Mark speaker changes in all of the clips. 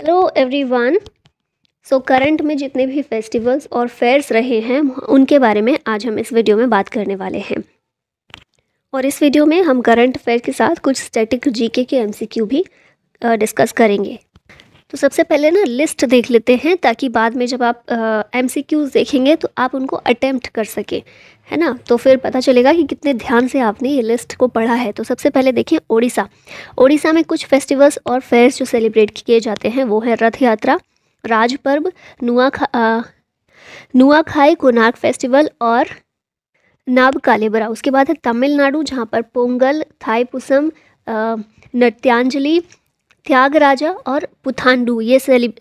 Speaker 1: hello everyone so current में जितने भी फेस्टिवल्स और फेयर्स रहे हैं उनके बारे में आज हम इस वीडियो में बात करने वाले हैं और इस वीडियो में हम करंट अफेयर के साथ कुछ स्टैटिक जीके के एमसीक्यू भी डिस्कस करेंगे तो सबसे पहले ना लिस्ट देख लेते हैं ताकि बाद में जब आप एम सी क्यूज़ देखेंगे तो आप उनको अटैम्प्ट कर सकें है ना तो फिर पता चलेगा कि कितने ध्यान से आपने ये लिस्ट को पढ़ा है तो सबसे पहले देखें ओडिशा ओडिशा में कुछ फेस्टिवल्स और फेयर्स जो सेलिब्रेट किए जाते हैं वो है रथ यात्रा राज पर्व नुआ नुआखाई कोनार्क फेस्टिवल और नाब कालेबरा उसके बाद है तमिलनाडु जहाँ पर पोंगल थाईपुसम नृत्यांजलि त्यागराजा और पुथांडू ये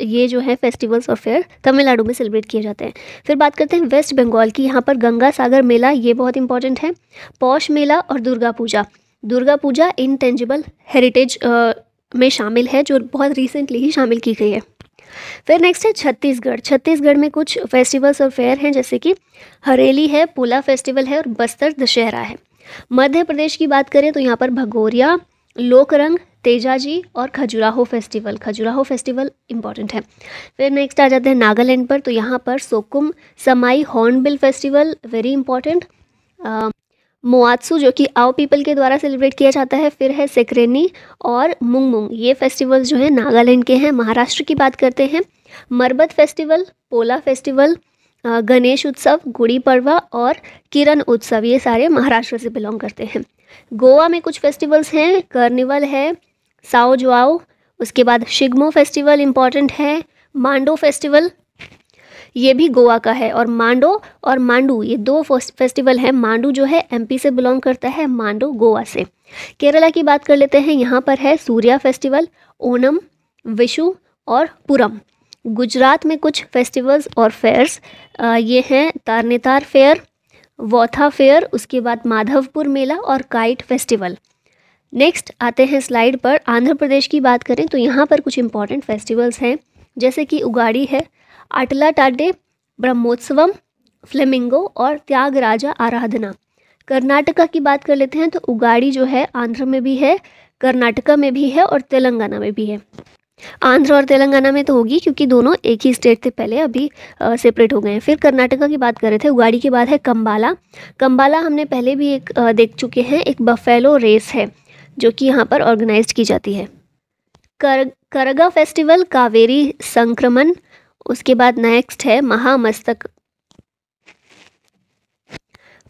Speaker 1: ये जो है फेस्टिवल्स और फेयर तमिलनाडु में सेलिब्रेट किए जाते हैं फिर बात करते हैं वेस्ट बंगाल की यहाँ पर गंगा सागर मेला ये बहुत इंपॉर्टेंट है पौष मेला और दुर्गा पूजा दुर्गा पूजा इनटेंजिबल हेरिटेज में शामिल है जो बहुत रिसेंटली ही शामिल की गई है फिर नेक्स्ट है छत्तीसगढ़ छत्तीसगढ़ में कुछ फेस्टिवल्स और फेयर हैं जैसे कि हरेली है पोला फेस्टिवल है और बस्तर दशहरा है मध्य प्रदेश की बात करें तो यहाँ पर भगोरिया लोकरंग तेजाजी और Khajuraho festival Khajuraho festival important है फिर नेक्स्ट आ जाते हैं नागालैंड पर तो यहाँ पर Sokum Samai hornbill festival very important Moatsu जो कि आओ पीपल के द्वारा सेलिब्रेट किया जाता है फिर है सेक्रेनी और मुंग मुंग ये फेस्टिवल जो है नागालैंड के हैं महाराष्ट्र की बात करते हैं मरबत फेस्टिवल पोला फेस्टिवल गणेश उत्सव गुड़ी पड़वा और किरण उत्सव ये सारे महाराष्ट्र से बिलोंग करते हैं गोवा में कुछ फेस्टिवल्स हैं कार्निवल है साओ जुआओ उसके बाद शिगमो फेस्टिवल इम्पॉर्टेंट है मांडो फेस्टिवल ये भी गोवा का है और मांडो और मांडू ये दो फेस्टिवल हैं मांडू जो है एमपी से बिलोंग करता है मांडो गोवा से केरला की बात कर लेते हैं यहाँ पर है सूर्या फेस्टिवल ओनम विशु और पुरम गुजरात में कुछ फेस्टिवल्स और फेयर्स ये हैं तारनेतार फेयर वोथा फेयर उसके बाद माधवपुर मेला और काइट फेस्टिवल नेक्स्ट आते हैं स्लाइड पर आंध्र प्रदेश की बात करें तो यहाँ पर कुछ इंपॉर्टेंट फेस्टिवल्स हैं जैसे कि उगाड़ी है आटला टाडे ब्रह्मोत्सवम फ्लेमिंगो और त्याग राजा आराधना कर्नाटका की बात कर लेते हैं तो उगाड़ी जो है आंध्र में भी है कर्नाटका में भी है और तेलंगाना में भी है आंध्र और तेलंगाना में तो होगी क्योंकि दोनों एक ही स्टेट थे पहले अभी सेपरेट हो गए हैं फिर कर्नाटका की बात कर रहे थे उगाड़ी के बाद है कंबाला कंबाला हमने पहले भी एक आ, देख चुके हैं एक बफेलो रेस है जो कि यहाँ पर ऑर्गेनाइज की जाती है कर करगा फेस्टिवल कावेरी संक्रमण उसके बाद नेक्स्ट है महामस्तक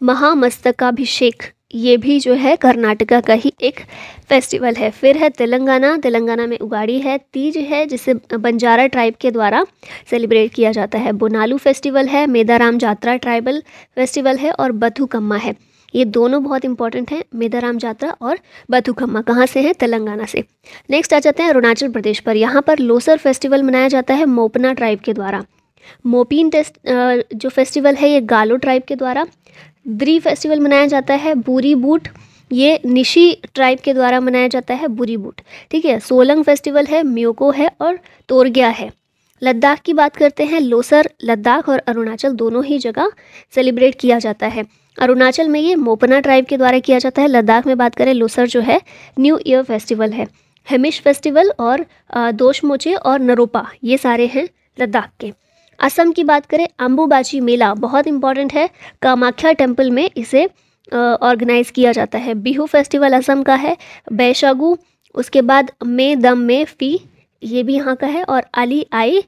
Speaker 1: महामस्तकाभिषेक ये भी जो है कर्नाटका का ही एक फेस्टिवल है फिर है तेलंगाना तेलंगाना में उगाड़ी है तीज है जिसे बंजारा ट्राइब के द्वारा सेलिब्रेट किया जाता है बोनालू फेस्टिवल है मेदाराम जात्रा ट्राइबल फेस्टिवल है और बथुकम्मा है ये दोनों बहुत इंपॉर्टेंट हैं मेदाराम जात्रा और बथुकम्मा कहाँ से हैं तेलंगाना से नेक्स्ट आ जाते हैं अरुणाचल प्रदेश पर यहाँ पर लोसर फेस्टिवल मनाया जाता है मोपना ट्राइब के द्वारा मोपिन टेस्ट जो फेस्टिवल है ये गालो ट्राइब के द्वारा द्री फेस्टिवल मनाया जाता है बूरी बूट ये निशी ट्राइब के द्वारा मनाया जाता है बुरी बूट ठीक है सोलंग फेस्टिवल है म्योको है और तोरग्या है लद्दाख की बात करते हैं लोसर लद्दाख और अरुणाचल दोनों ही जगह सेलिब्रेट किया जाता है अरुणाचल में ये मोपना ट्राइब के द्वारा किया जाता है लद्दाख में बात करें लोसर जो है न्यू ईयर फेस्टिवल है हेमिश फेस्टिवल और दोषमोचे और नरोपा ये सारे हैं लद्दाख के असम की बात करें अम्बुबाची मेला बहुत इंपॉर्टेंट है कामाख्या टेम्पल में इसे ऑर्गेनाइज किया जाता है बिहू फेस्टिवल असम का है बैशागु उसके बाद मे दम मे फी ये भी यहाँ का है और अली आई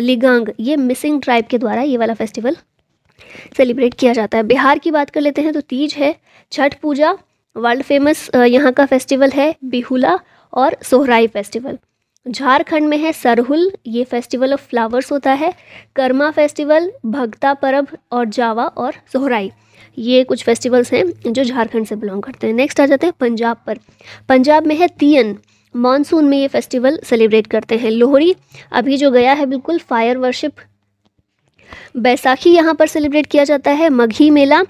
Speaker 1: लिगांग ये मिसिंग ट्राइब के द्वारा ये वाला फेस्टिवल सेलिब्रेट किया जाता है बिहार की बात कर लेते हैं तो तीज है छठ पूजा वर्ल्ड फेमस यहाँ का फेस्टिवल है बिहुला और सोहराई फेस्टिवल झारखंड में है सरहुल ये फेस्टिवल ऑफ फ्लावर्स होता है कर्मा फेस्टिवल भगता परब और जावा और सोहराई ये कुछ फेस्टिवल्स हैं जो झारखंड से बिलोंग करते हैं नेक्स्ट आ जाते हैं पंजाब पर पंजाब में है तीयन मानसून में ये फेस्टिवल सेलिब्रेट करते हैं लोहड़ी अभी जो गया है बिल्कुल फायर वर्शिप बैसाखी यहाँ पर सेलिब्रेट किया जाता है मघी मेला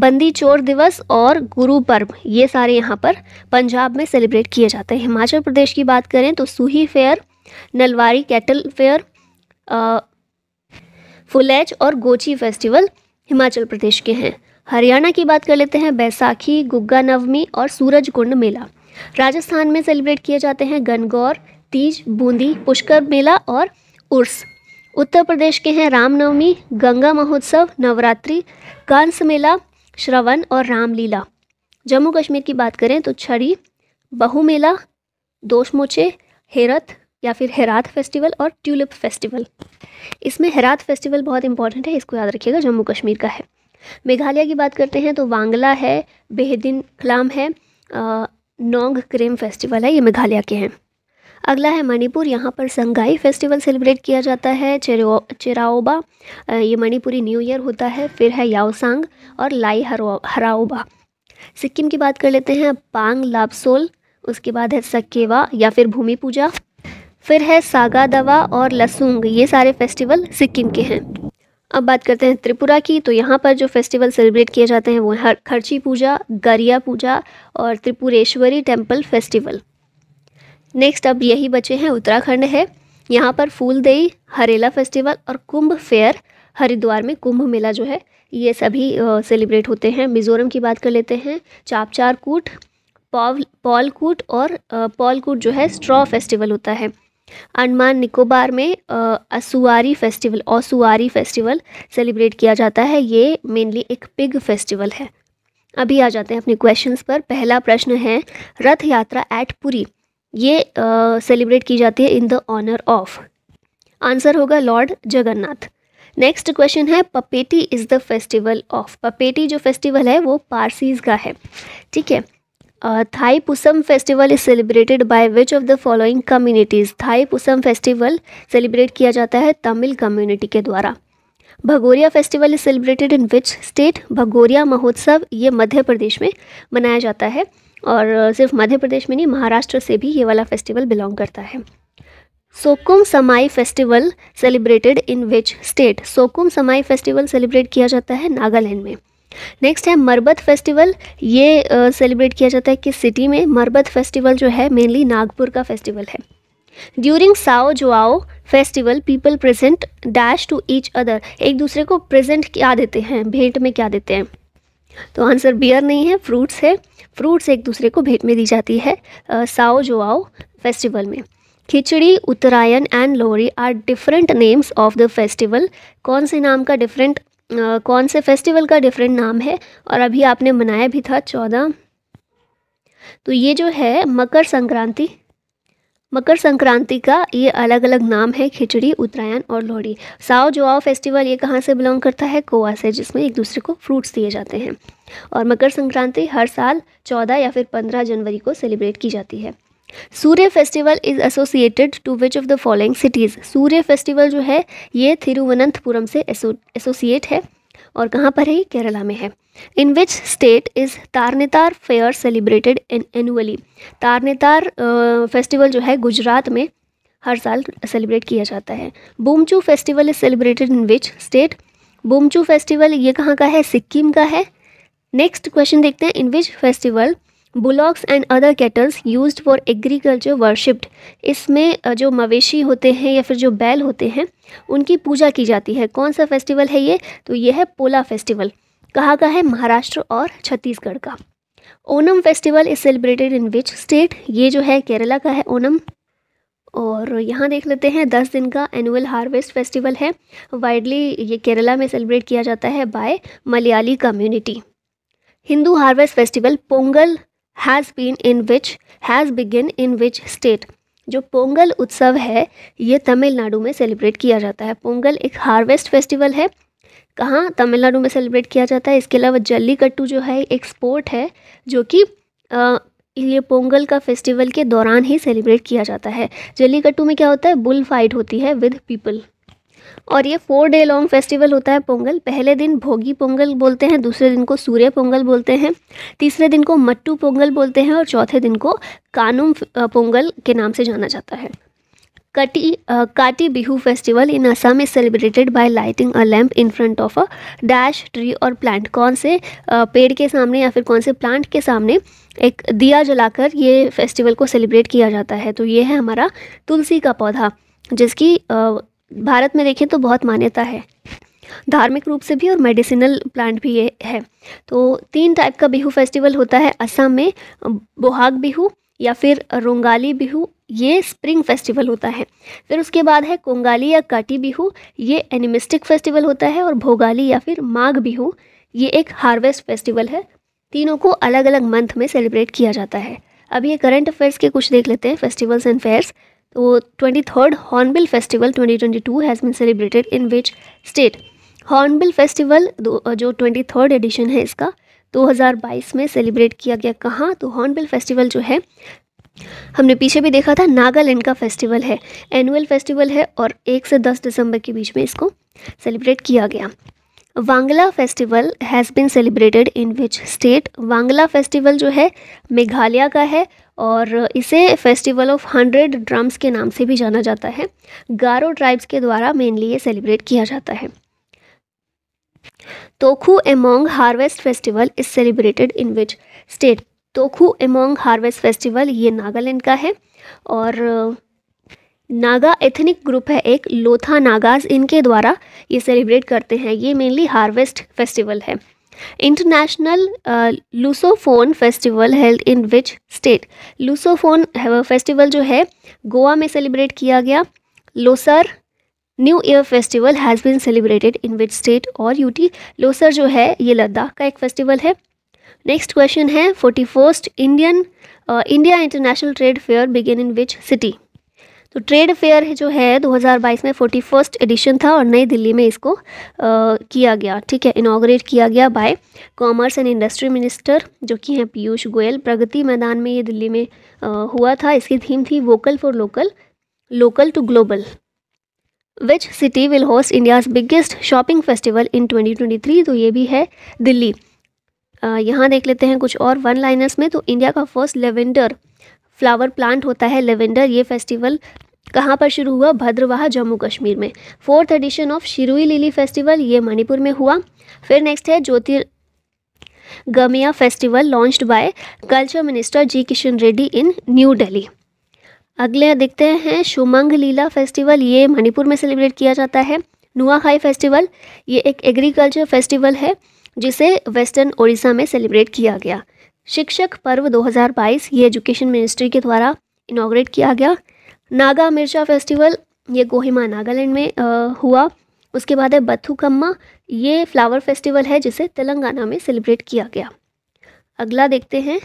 Speaker 1: बंदी चोर दिवस और गुरु पर्व ये सारे यहाँ पर पंजाब में सेलिब्रेट किए जाते हैं हिमाचल प्रदेश की बात करें तो Suhi fair Nalwari cattle fair Phulaich और गोची फेस्टिवल हिमाचल प्रदेश के हैं हरियाणा की बात कर लेते हैं बैसाखी गुग्गा नवमी और सूरज कुंड मेला राजस्थान में सेलिब्रेट किए जाते हैं गनगौर तीज बूंदी पुष्कर मेला और उर्स उत्तर प्रदेश के हैं रामनवमी गंगा महोत्सव नवरात्रि कंस मेला श्रवण और रामलीला जम्मू कश्मीर की बात करें तो छड़ी बहु मेला दोषमोचे हेरत या फिर हेरात फेस्टिवल और ट्यूलिप फेस्टिवल इसमें हेरात फेस्टिवल बहुत इंपॉर्टेंट है इसको याद रखिएगा जम्मू कश्मीर का है मेघालय की बात करते हैं तो वांगला है बेहदिन कलाम है नोंग क्रेम फेस्टिवल है ये मेघालय के हैं अगला है मणिपुर यहाँ पर संगाई फेस्टिवल सेलिब्रेट किया जाता है चेरो चेराओबा ये मणिपुरी न्यू ईयर होता है फिर है याओसांग और लाई हरो हराओबा सिक्किम की बात कर लेते हैं पांग लापसोल उसके बाद है सकेवा या फिर भूमि पूजा फिर है सागा दवा और लसूंग ये सारे फेस्टिवल सिक्किम के हैं अब बात करते हैं त्रिपुरा की तो यहाँ पर जो फेस्टिवल सेलिब्रेट किए जाते हैं वो हर खर्ची पूजा गरिया पूजा और त्रिपुरेश्वरी टेम्पल फेस्टिवल नेक्स्ट अब यही बचे हैं उत्तराखंड है यहाँ पर फूलदेई हरेला फेस्टिवल और कुंभ फेयर हरिद्वार में कुंभ मेला जो है ये सभी सेलिब्रेट होते हैं मिज़ोरम की बात कर लेते हैं चापचार कूट पॉल पॉलकूट और पॉलकूट जो है स्ट्रॉ फेस्टिवल होता है अंडमान निकोबार में ossuary festival ossuary festival celebrate किया जाता है ये मेनली एक पिग फेस्टिवल है अभी आ जाते हैं अपने क्वेश्चंस पर पहला प्रश्न है रथ यात्रा एट पुरी ये सेलिब्रेट की जाती है in the honour of answer होगा लॉर्ड जगन्नाथ नेक्स्ट क्वेश्चन है Pateti is the festival of Pateti जो फेस्टिवल है वो पारसीज का है ठीक है Thai Pusam festival is celebrated by which of the following communities Thai Pusam festival celebrate किया जाता है तमिल कम्युनिटी के द्वारा Bhagoria festival is celebrated in which state Bhagoria महोत्सव ये मध्य प्रदेश में मनाया जाता है और सिर्फ मध्य प्रदेश में नहीं महाराष्ट्र से भी ये वाला फेस्टिवल बिलोंग करता है Sokum Samai festival celebrated in which state Sokum Samai festival celebrate किया जाता है नागालैंड में नेक्स्ट है मरबत फेस्टिवल ये सेलिब्रेट किया जाता है किस सिटी में मरबत फेस्टिवल जो है मेनली नागपुर का फेस्टिवल है during Sao Joao festival people present dash to each other एक दूसरे को प्रेजेंट क्या देते हैं भेंट में क्या देते हैं तो आंसर बियर नहीं है फ्रूट्स है फ्रूट्स एक दूसरे को भेंट में दी जाती है साओ जोआओ फेस्टिवल में Khichdi Uttarayan and Lohri are different names of the festival कौन से नाम का डिफरेंट कौन से फेस्टिवल का डिफरेंट नाम है और अभी आपने मनाया भी था चौदह तो ये जो है मकर संक्रांति मकर संक्रांति का ये अलग अलग नाम है खिचड़ी उत्तरायण और लोहड़ी साओ जोआओ फेस्टिवल ये कहाँ से बिलोंग करता है गोवा से जिसमें एक दूसरे को फ्रूट्स दिए जाते हैं और मकर संक्रांति हर साल 14 या फिर 15 जनवरी को सेलिब्रेट की जाती है Surya festival is associated to which of the following cities Surya festival जो है ये थिरुवनंतपुरम से एसोसिएट है और कहाँ पर है केरला में है in which state is Tarnetar fair celebrated in annually Tarnetar festival जो है गुजरात में हर साल सेलिब्रेट किया जाता है Bomchu festival is celebrated in which state Bomchu festival ये कहाँ का है सिक्किम का है नेक्स्ट क्वेश्चन देखते हैं in which festival bullocks and other cattles use for agriculture worshipped इसमें जो मवेशी होते हैं या फिर जो बैल होते हैं उनकी पूजा की जाती है कौन सा फेस्टिवल है ये तो ये है पोला फेस्टिवल कहाँ का है महाराष्ट्र और छत्तीसगढ़ का Onam festival is celebrated in which state ये जो है केरला का है ओनम और यहाँ देख लेते हैं दस दिन का एनुअल हार्वेस्ट फेस्टिवल है वाइडली ये केरला में सेलिब्रेट किया जाता है by Malayali community Hindu harvest festival Pongal has been in which has begin in which state जो पोंगल उत्सव है ये तमिलनाडु में सेलिब्रेट किया जाता है पोंगल एक हार्वेस्ट फेस्टिवल है कहाँ तमिलनाडु में सेलिब्रेट किया जाता है इसके अलावा जल्लीकट्टू जो है एक स्पोर्ट है जो कि ये पोंगल का फेस्टिवल के दौरान ही सेलिब्रेट किया जाता है जल्लीकट्टू में क्या होता है बुल फाइट होती है विद पीपल और ये फोर डे लॉन्ग फेस्टिवल होता है पोंगल पहले दिन भोगी पोंगल बोलते हैं दूसरे दिन को सूर्य पोंगल बोलते हैं तीसरे दिन को मट्टू पोंगल बोलते हैं और चौथे दिन को कानुम पोंगल के नाम से जाना जाता है Kati Kati Bihu festival in in is celebrated by lighting a lamp in front of a dash tree और प्लांट कौन से आ, पेड़ के सामने या फिर कौन से प्लांट के सामने एक दिया जलाकर ये फेस्टिवल को सेलिब्रेट किया जाता है तो ये है हमारा तुलसी का पौधा जिसकी भारत में देखें तो बहुत मान्यता है धार्मिक रूप से भी और मेडिसिनल प्लांट भी ये है तो तीन टाइप का बिहू फेस्टिवल होता है असम में बोहाग बिहू या फिर रोंगाली बिहू ये स्प्रिंग फेस्टिवल होता है फिर उसके बाद है कोंगाली या काटी बिहू ये एनिमिस्टिक फेस्टिवल होता है और भोगाली या फिर माघ बिहू ये एक हार्वेस्ट फेस्टिवल है तीनों को अलग अलग मंथ में सेलिब्रेट किया जाता है अब ये करंट अफेयर्स के कुछ देख लेते हैं फेस्टिवल्स एंड फेयर्स तो twenty third hornbill festival twenty twenty two has been celebrated in which state hornbill festival जो ट्वेंटी थर्ड एडिशन है इसका 2022 में सेलिब्रेट किया गया कहाँ तो हॉर्नबिल फेस्टिवल जो है हमने पीछे भी देखा था नागालैंड का फेस्टिवल है एनुअल फेस्टिवल है और एक से दस दिसंबर के बीच में इसको सेलिब्रेट किया गया Wangala festival has been celebrated in which state Wangala festival जो है मेघालय का है और इसे फेस्टिवल ऑफ हंड्रेड ड्रम्स के नाम से भी जाना जाता है गारो ट्राइब्स के द्वारा मेनली ये सेलिब्रेट किया जाता है Tokhu Emong harvest festival is celebrated in which state Tokhu Emong harvest festival ये नागालैंड का है और नागा एथनिक ग्रुप है एक लोथा नागाज इनके द्वारा ये सेलिब्रेट करते हैं ये मेनली हार्वेस्ट फेस्टिवल है international lusophone festival held in which state lusophone festival जो है गोवा में सेलिब्रेट किया गया Losar new year festival has been celebrated in which state और यूटी लोसर जो है ये लद्दाख का एक फेस्टिवल है नेक्स्ट क्वेश्चन है forty first Indian India international trade fair begin in which city तो ट्रेड फेयर जो है 2022 में फोर्टी फर्स्ट एडिशन था और नई दिल्ली में इसको आ, किया गया ठीक है इनाग्रेट किया गया by commerce and industry minister जो कि हैं पीयूष गोयल प्रगति मैदान में ये दिल्ली में आ, हुआ था इसकी थीम थी vocal for local local to global which city will host India's biggest shopping festival in twenty तो ये भी है दिल्ली यहाँ देख लेते हैं कुछ और वन लाइनर्स में तो इंडिया का फर्स्ट लेवेंडर फ्लावर प्लांट होता है लेवेंडर ये फेस्टिवल कहाँ पर शुरू हुआ भद्रवाह जम्मू कश्मीर में fourth edition of Shirui lily festival ये मणिपुर में हुआ फिर नेक्स्ट है Jyotirgamaya festival launched by culture minister G Kishan Reddy in new Delhi अगले देखते हैं शुमंग लीला फेस्टिवल ये मणिपुर में सेलिब्रेट किया जाता है नुआखाई फेस्टिवल ये एक एग्रीकल्चर फेस्टिवल है जिसे वेस्टर्न ओडिशा में सेलिब्रेट किया गया शिक्षक पर्व 2022 ये एजुकेशन मिनिस्ट्री के द्वारा इनाग्रेट किया गया नागा मिर्चा फेस्टिवल ये कोहिमा नागालैंड में आ, हुआ उसके बाद है बथुकम्मा ये फ्लावर फेस्टिवल है जिसे तेलंगाना में सेलिब्रेट किया गया अगला देखते हैं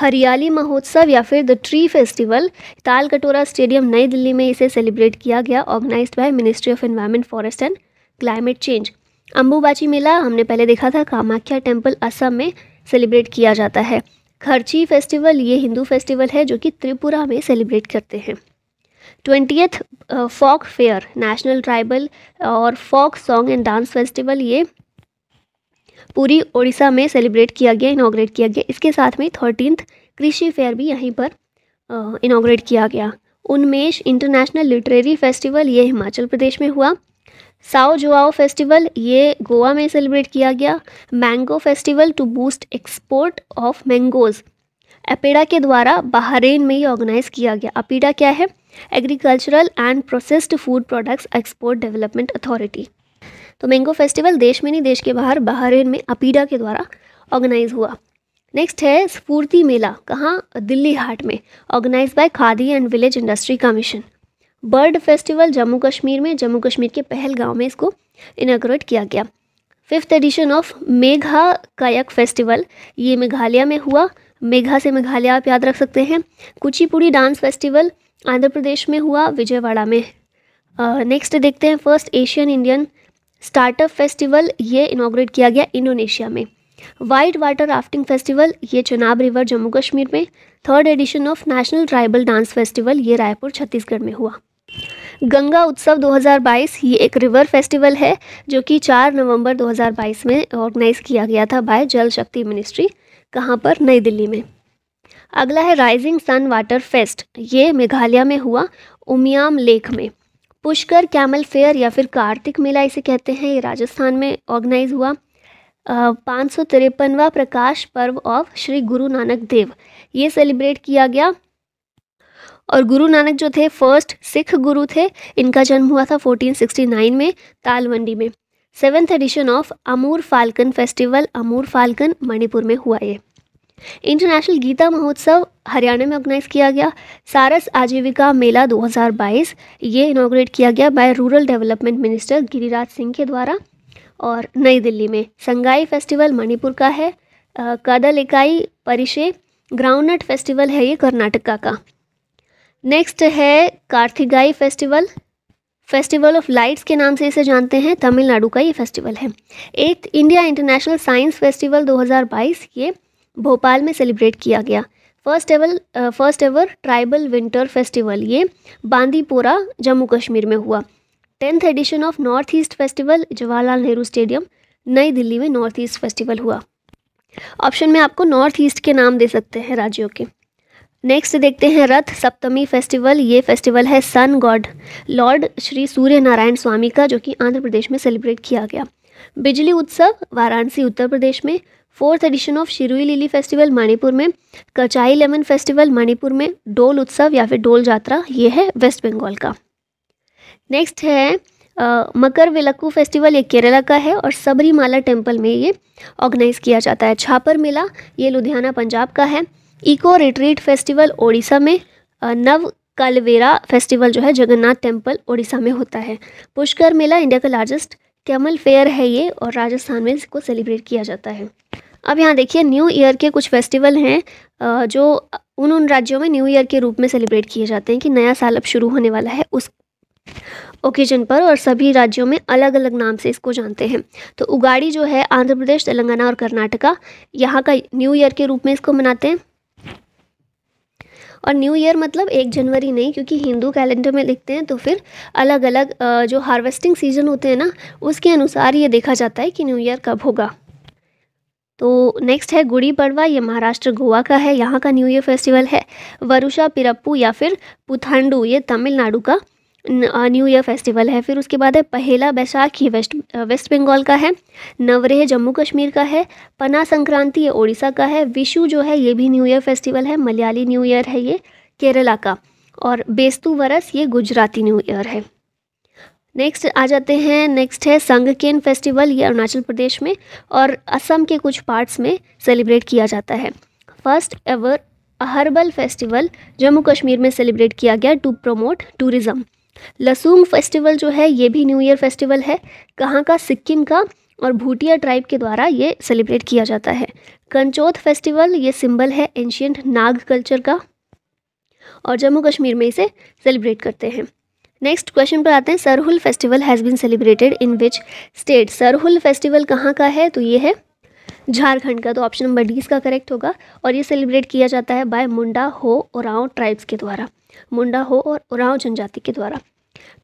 Speaker 1: हरियाली महोत्सव या फिर द ट्री फेस्टिवल ताल कटोरा स्टेडियम नई दिल्ली में इसे सेलिब्रेट किया गया organised by ministry of environment forest and climate change Ambubachi Mela हमने पहले देखा था कामाख्या टेम्पल असम में सेलिब्रेट किया जाता है खर्ची फेस्टिवल ये हिंदू फेस्टिवल है जो कि त्रिपुरा में सेलिब्रेट करते हैं twentieth folk fair national tribal और folk song and dance festival ये पूरी उड़ीसा में सेलिब्रेट किया गया इनाग्रेट किया गया इसके साथ में थर्टीनथ कृषि फेयर भी यहीं पर इनाग्रेट किया गया उन्मेष इंटरनेशनल लिटरेरी फेस्टिवल ये हिमाचल प्रदेश में हुआ साओ जुआओ फेस्टिवल ये गोवा में सेलिब्रेट किया गया mango festival to boost export of mangoes APEDA के द्वारा बहरेन में ही ऑर्गेनाइज किया गया अपीडा क्या है agricultural and processed food products export development authority तो मैंगो फेस्टिवल देश में नहीं देश के बाहर बहरेन में अपीडा के द्वारा ऑर्गेनाइज हुआ नेक्स्ट है स्फूर्ति मेला कहाँ दिल्ली हाट में organise by Khadi and village industry commission bird festival Jammu Kashmir में जम्मू कश्मीर के गाँव में इसको इनाग्रेट किया गया fifth edition of Megha kayak festival ये मेघालय में हुआ मेघा से मेघालय आप याद रख सकते हैं कुचिपुड़ी डांस फेस्टिवल आंध्र प्रदेश में हुआ विजयवाड़ा में नेक्स्ट uh, देखते हैं first Asian Indian startup festival ये इनाग्रेट किया गया इंडोनेशिया में वाइट वाटर राफ्टिंग फेस्टिवल ये चुनाब रिवर जम्मू कश्मीर में third edition of national tribal dance festival ये रायपुर छत्तीसगढ़ में हुआ गंगा उत्सव 2022 ये एक रिवर फेस्टिवल है जो कि 4 नवंबर 2022 में ऑर्गेनाइज किया गया था बाय जल शक्ति मिनिस्ट्री कहाँ पर नई दिल्ली में अगला है राइजिंग सन वाटर फेस्ट ये मेघालय में हुआ उमियाम लेक में पुष्कर कैमल फेयर या फिर कार्तिक मेला इसे कहते हैं ये राजस्थान में ऑर्गेनाइज हुआ पाँच सौ तिरपनवा प्रकाश पर्व ऑफ श्री गुरु नानक देव ये सेलिब्रेट किया गया और गुरु नानक जो थे फर्स्ट सिख गुरु थे इनका जन्म हुआ था 1469 में तालवंडी में seventh edition of Amur falcon festival Amur falcon Manipur में हुआ ये इंटरनेशनल गीता महोत्सव हरियाणा में ऑर्गेनाइज किया गया सारस आजीविका मेला 2022 ये इनोग्रेट किया गया by rural development minister Giriraj Singh के द्वारा और नई दिल्ली में संगाई फेस्टिवल मणिपुर का है कदल इकाई परिषे ग्राउंडनट फेस्टिवल है ये कर्नाटका का नेक्स्ट है Karthigai festival festival of lights के नाम से इसे जानते हैं तमिलनाडु का ये फेस्टिवल है eighth India international science festival 2022 ये भोपाल में सेलिब्रेट किया गया first ever first ever tribal winter festival ये बांदीपोरा जम्मू कश्मीर में हुआ tenth edition of north east festival Jawaharlal Nehru stadium नई दिल्ली में नॉर्थ ईस्ट फेस्टिवल हुआ ऑप्शन में आपको नॉर्थ ईस्ट के नाम दे सकते हैं राज्यों के नेक्स्ट देखते हैं रथ सप्तमी फेस्टिवल ये फेस्टिवल है sun god lord Shri Surya Narayana Swamy का जो कि आंध्र प्रदेश में सेलिब्रेट किया गया बिजली उत्सव वाराणसी उत्तर प्रदेश में fourth edition of Shirui lily festival Manipur में कचाई लेमन फेस्टिवल मणिपुर में डोल उत्सव या फिर डोल यात्रा ये है वेस्ट बंगाल का नेक्स्ट है आ, मकर विलक्कू फेस्टिवल ये केरला का है और सबरीमाला टेम्पल में ये ऑर्गेनाइज किया जाता है छापर मेला ये लुधियाना पंजाब का है इको रिट्रीट फेस्टिवल ओडिशा में नव कालवेरा फेस्टिवल जो है जगन्नाथ टेम्पल ओडिशा में होता है पुष्कर मेला इंडिया का लार्जेस्ट कैमल फेयर है ये और राजस्थान में इसको सेलिब्रेट किया जाता है अब यहाँ देखिए न्यू ईयर के कुछ फेस्टिवल हैं जो उन उन राज्यों में न्यू ईयर के रूप में सेलिब्रेट किए जाते हैं कि नया साल अब शुरू होने वाला है उस ओकेजन पर और सभी राज्यों में अलग अलग नाम से इसको जानते हैं तो उगाड़ी जो है आंध्र प्रदेश तेलंगाना और कर्नाटका यहाँ का न्यू ईयर के रूप में इसको मनाते हैं और न्यू ईयर मतलब एक जनवरी नहीं क्योंकि हिंदू कैलेंडर में लिखते हैं तो फिर अलग अलग जो हार्वेस्टिंग सीजन होते हैं ना उसके अनुसार ये देखा जाता है कि न्यू ईयर कब होगा तो नेक्स्ट है गुड़ी पड़वा ये महाराष्ट्र गोवा का है यहाँ का न्यू ईयर फेस्टिवल है वरुषा पिरप्पू या फिर पुथांडू ये तमिलनाडु का न्यू ईयर फेस्टिवल है फिर उसके बाद है पहला बैसाख ये वेस्ट वेस्ट बंगाल का है नवरेह जम्मू कश्मीर का है पना संक्रांति ये ओडिशा का है विशु जो है ये भी न्यू ईयर फेस्टिवल है मलयाली न्यू ईयर है ये केरला का और बेस्तु वरस ये गुजराती न्यू ईयर है नेक्स्ट आ जाते हैं नेक्स्ट है संगकेन फेस्टिवल ये अरुणाचल प्रदेश में और असम के कुछ पार्ट्स में सेलिब्रेट किया जाता है first ever herbal festival Jammu Kashmir में सेलिब्रेट किया गया to promote tourism Losoong festival जो है ये भी न्यू ईयर फेस्टिवल है कहाँ का सिक्किम का और भूटिया ट्राइब के द्वारा ये सेलिब्रेट किया जाता है कंचोथ फेस्टिवल ये सिंबल है एंशियंट नाग कल्चर का और जम्मू कश्मीर में इसे सेलिब्रेट करते हैं नेक्स्ट क्वेश्चन पर आते हैं Sarhul festival has been celebrated in which state Sarhul festival कहाँ का है तो ये है झारखंड का तो ऑप्शन नंबर डी इसका करेक्ट होगा और ये सेलिब्रेट किया जाता है बाय मुंडा हो और ट्राइब्स के द्वारा मुंडा हो और उरांव जनजाति के द्वारा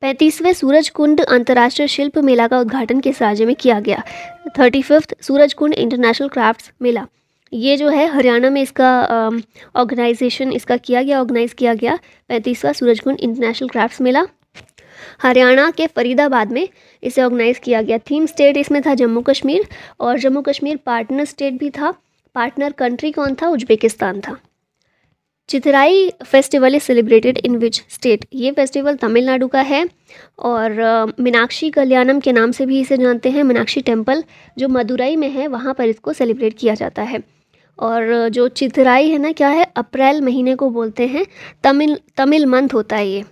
Speaker 1: पैंतीसवें सूरज कुंड अंतर्राष्ट्रीय शिल्प मेला का उद्घाटन किस राज्य में किया गया thirty fifth Suraj Kund international craft Mela ये जो है हरियाणा में इसका ऑर्गेनाइजेशन इसका किया गया ऑर्गेनाइज किया गया पैंतीसवा कुंड इंटरनेशनल क्राफ्ट मेला हरियाणा के फरीदाबाद में इसे ऑर्गेनाइज़ किया गया थीम स्टेट इसमें था जम्मू कश्मीर और जम्मू कश्मीर पार्टनर स्टेट भी था पार्टनर कंट्री कौन था उज्बेकिस्तान था Chithirai festival is celebrated in which state ये फेस्टिवल तमिलनाडु का है और मीनाक्षी कल्याणम के नाम से भी इसे जानते हैं मीनाक्षी टेम्पल जो मदुरई में है वहाँ पर इसको सेलिब्रेट किया जाता है और जो चिथराई है ना क्या है अप्रैल महीने को बोलते हैं तमिल तमिल मंथ होता है ये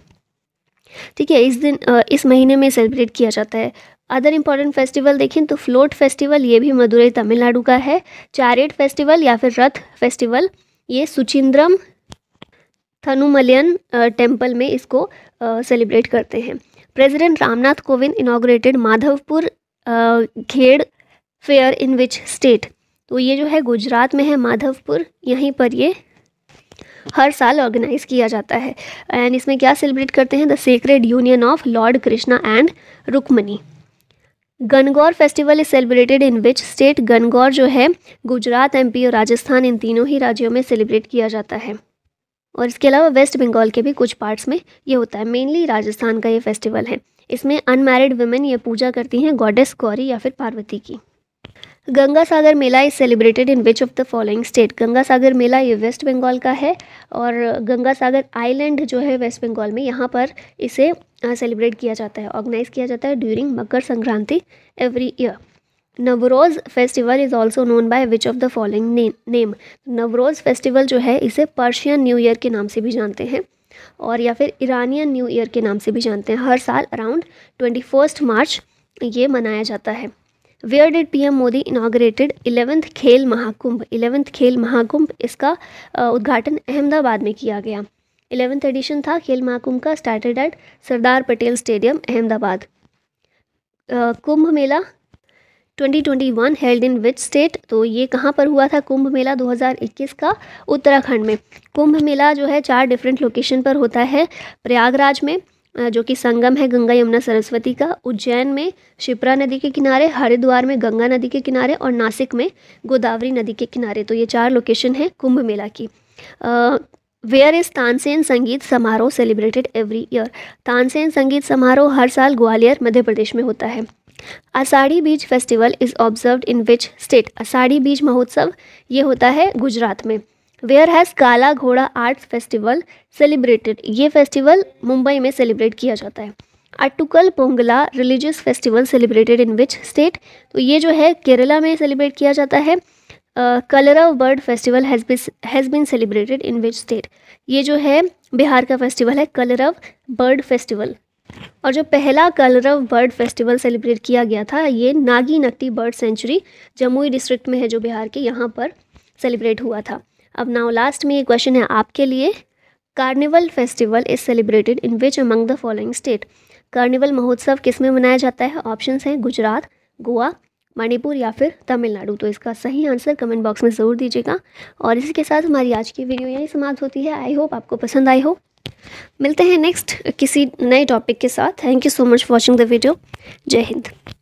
Speaker 1: ठीक है इस दिन इस महीने में सेलिब्रेट किया जाता है अदर इम्पॉर्टेंट फेस्टिवल देखें तो फ्लोट फेस्टिवल ये भी मदुरई तमिलनाडु का है चारेट फेस्टिवल या फिर रथ फेस्टिवल ये सुचिंद्रम थनुमलियन टेम्पल में इसको सेलिब्रेट करते हैं president Ramnath Kovind inaugurated Madhavpur Ghed fair in which state तो ये जो है गुजरात में है माधवपुर यहीं पर ये हर साल ऑर्गेनाइज किया जाता है एंड इसमें क्या सेलिब्रेट करते हैं the sacred union of lord Krishna and Rukmini Gangaur festival is celebrated in which state Gangaur जो है गुजरात एमपी और राजस्थान इन तीनों ही राज्यों में सेलिब्रेट किया जाता है और इसके अलावा वेस्ट बंगाल के भी कुछ पार्ट्स में ये होता है मेनली राजस्थान का ये फेस्टिवल है इसमें अनमैरिड वुमेन ये पूजा करती हैं गॉडेस गौरी या फिर पार्वती की Ganga Sagar Mela is celebrated in which of the following state Ganga Sagar Mela ये वेस्ट बंगाल का है और गंगा सागर आइलैंड जो है वेस्ट बंगाल में यहाँ पर इसे सेलिब्रेट किया जाता है ऑर्गेनाइज किया जाता है during Makar Sankranti every year Navroz festival is also known by which of the following name Navroz festival जो है इसे पर्शियन न्यू ईयर के नाम से भी जानते हैं और या फिर ईरानियन न्यू ईयर के नाम से भी जानते हैं हर साल अराउंड ट्वेंटी फर्स्ट मार्च ये मनाया जाता है where did M Modi inaugurated eleventh Khel Mahakumbh eleventh Khel Mahakumbh इसका उद्घाटन अहमदाबाद में किया गया इलेवेंथ एडिशन था खेल महाकुंभ का started at Sardar Patel stadium Ahmedabad Kumbh Mela 2021 held in which state तो ये कहाँ पर हुआ था कुंभ मेला 2021 का उत्तराखंड में कुंभ मेला जो है चार डिफरेंट लोकेशन पर होता है प्रयागराज में जो कि संगम है गंगा यमुना सरस्वती का उज्जैन में शिप्रा नदी के किनारे हरिद्वार में गंगा नदी के किनारे और नासिक में गोदावरी नदी के किनारे तो ये चार लोकेशन है कुंभ मेला की वेयर इज़ तानसेन संगीत समारोह सेलिब्रेटेड एवरी ईयर तानसेन संगीत समारोह हर साल ग्वालियर मध्य प्रदेश में होता है Ashadhi Beej festival is observe in which state Ashadhi Beej महोत्सव ये होता है गुजरात में where has Kala Ghoda arts festival celebrated ये फेस्टिवल मुंबई में सेलिब्रेट किया जाता है Attukal Pongala religious festival celebrated in which state तो ये जो है केरला में सेलिब्रेट किया जाता है of bird festival has been celebrated in which state ये जो है बिहार का फेस्टिवल है कलरव बर्ड फेस्टिवल और जो पहला कलरव बर्ड फेस्टिवल सेलिब्रेट किया गया था ये Nagi Nakti bird sanctuary Jamui district में है जो बिहार के यहाँ पर सेलिब्रेट हुआ था अब नाउ लास्ट में ये क्वेश्चन है आपके लिए carnival festival is celebrated in which among the following state carnival महोत्सव किस में मनाया जाता है ऑप्शन हैं गुजरात गोवा मणिपुर या फिर तमिलनाडु तो इसका सही आंसर कमेंट बॉक्स में ज़रूर दीजिएगा और इसी के साथ हमारी आज की वीडियो यही समाप्त होती है आई होप आपको पसंद आई हो मिलते हैं नेक्स्ट किसी नए टॉपिक के साथ thank you so much watching the video Jai Hind